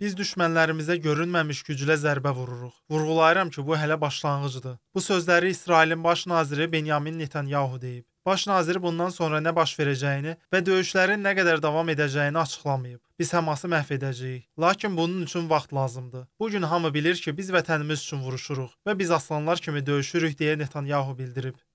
Biz düşmənlərimizə görünməmiş güclə zərbə vururuq. Vurğulayıram ki, bu hələ başlanğıcdır. Bu sözləri İsrailin baş naziri Benyamin Netanyahu deyib. Baş nazir bundan sonra nə baş verəcəyini və döyüşlərin nə qədər davam edəcəyini açıqlamayıb. Biz Həması məhv edəcəyik. Lakin bunun üçün vaxt lazımdır. Bu gün hamı bilir ki, biz vətənimiz üçün vuruşuruq və biz aslanlar kimi döyüşürük deyə Netanyahu bildirib.